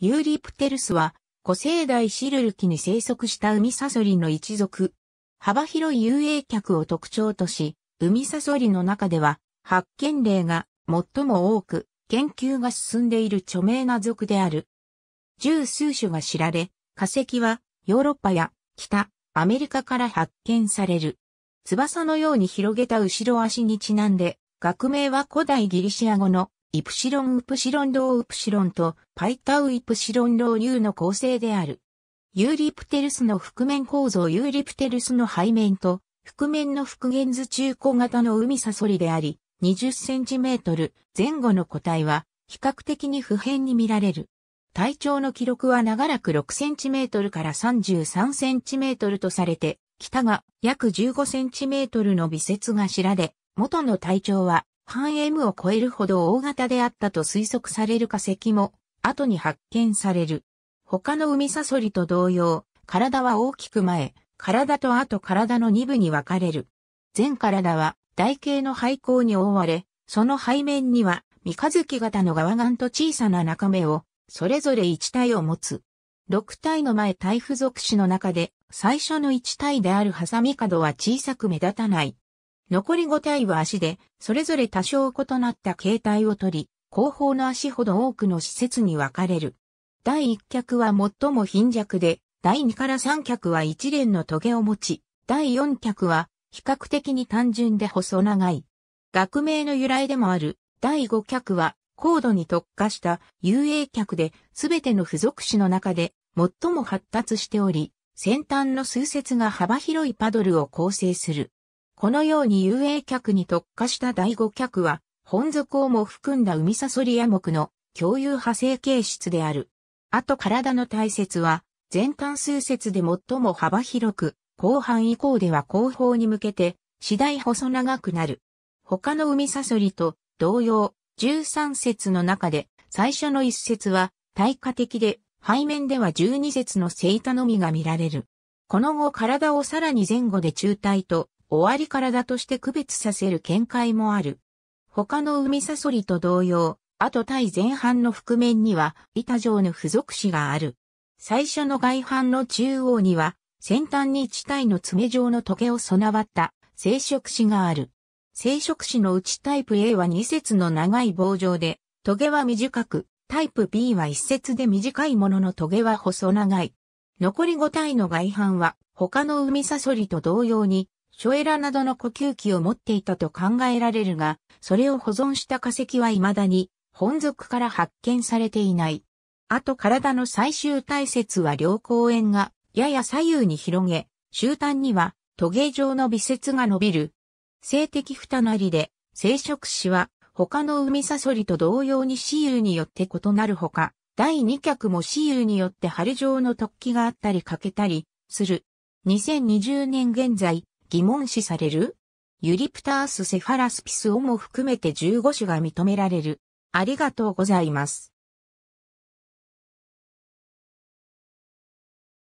ユーリプテルスは、古生代シルル期に生息した海サソリの一族。幅広い遊泳客を特徴とし、海サソリの中では、発見例が最も多く、研究が進んでいる著名な族である。十数種が知られ、化石はヨーロッパや北、アメリカから発見される。翼のように広げた後ろ足にちなんで、学名は古代ギリシア語のイプシロンウプシロンローウプシロンとパイタウイプシロンロー流の構成である。ユーリプテルスの覆面構造ユーリプテルスの背面と覆面の復元図中古型の海サソリであり、20センチメートル前後の個体は比較的に普遍に見られる。体長の記録は長らく6センチメートルから33センチメートルとされて、北が約15センチメートルの微節が知られ、元の体長は半 M を超えるほど大型であったと推測される化石も後に発見される。他の海サソリと同様、体は大きく前、体と後体の2部に分かれる。全体は台形の廃校に覆われ、その背面には三日月型の側岸と小さな中目を、それぞれ1体を持つ。6体の前体付属種の中で、最初の1体であるハサミ角は小さく目立たない。残り5体は足で、それぞれ多少異なった形態をとり、後方の足ほど多くの施設に分かれる。第1脚は最も貧弱で、第2から3脚は一連の棘を持ち、第4脚は比較的に単純で細長い。学名の由来でもある第5脚は高度に特化した遊泳脚ですべての付属種の中で最も発達しており、先端の数節が幅広いパドルを構成する。このように遊泳客に特化した第五客は、本属をも含んだ海サソリ野目の共有派生形質である。あと体の体節は、前端数節で最も幅広く、後半以降では後方に向けて、次第細長くなる。他の海サソリと同様、13節の中で、最初の1節は、対価的で、背面では12節のセイタのみが見られる。この後体をさらに前後で中体と終わり体として区別させる見解もある。他の海サソリと同様、あと対前半の覆面には板状の付属子がある。最初の外反の中央には、先端に地帯の爪状の棘を備わった生殖子がある。生殖子のうちタイプ A は2節の長い棒状で、トゲは短く、タイプ B は1節で短いもののトゲは細長い。残り5体の外反は他の海サソリと同様にショエラなどの呼吸器を持っていたと考えられるが、それを保存した化石は未だに本属から発見されていない。あと体の最終体節は両公園がやや左右に広げ、終端にはトゲ状の微節が伸びる。性的蓋なりで生殖肢は他の海サソリと同様に死雄によって異なるほか、第二脚も死雄によって針状の突起があったり欠けたりする。2020年現在、疑問視されるユリプタースセファラスピスをも含めて15種が認められる。ありがとうございます。